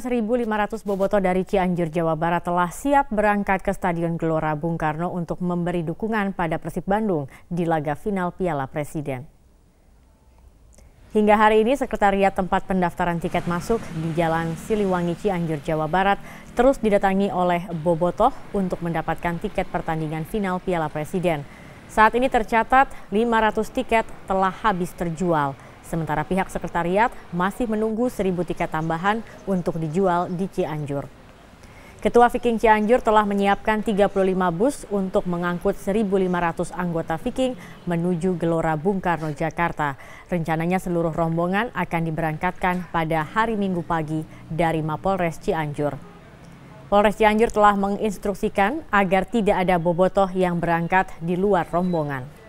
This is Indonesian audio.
1.500 boboto dari Cianjur, Jawa Barat telah siap berangkat ke Stadion Gelora Bung Karno untuk memberi dukungan pada Persib Bandung di laga final Piala Presiden. Hingga hari ini, Sekretariat Tempat Pendaftaran Tiket Masuk di Jalan Siliwangi, Cianjur, Jawa Barat terus didatangi oleh bobotoh untuk mendapatkan tiket pertandingan final Piala Presiden. Saat ini tercatat 500 tiket telah habis terjual. Sementara pihak sekretariat masih menunggu 1.000 tiket tambahan untuk dijual di Cianjur. Ketua Viking Cianjur telah menyiapkan 35 bus untuk mengangkut 1.500 anggota Viking menuju Gelora Bung Karno, Jakarta. Rencananya seluruh rombongan akan diberangkatkan pada hari Minggu pagi dari Mapolres Cianjur. Polres Cianjur telah menginstruksikan agar tidak ada bobotoh yang berangkat di luar rombongan.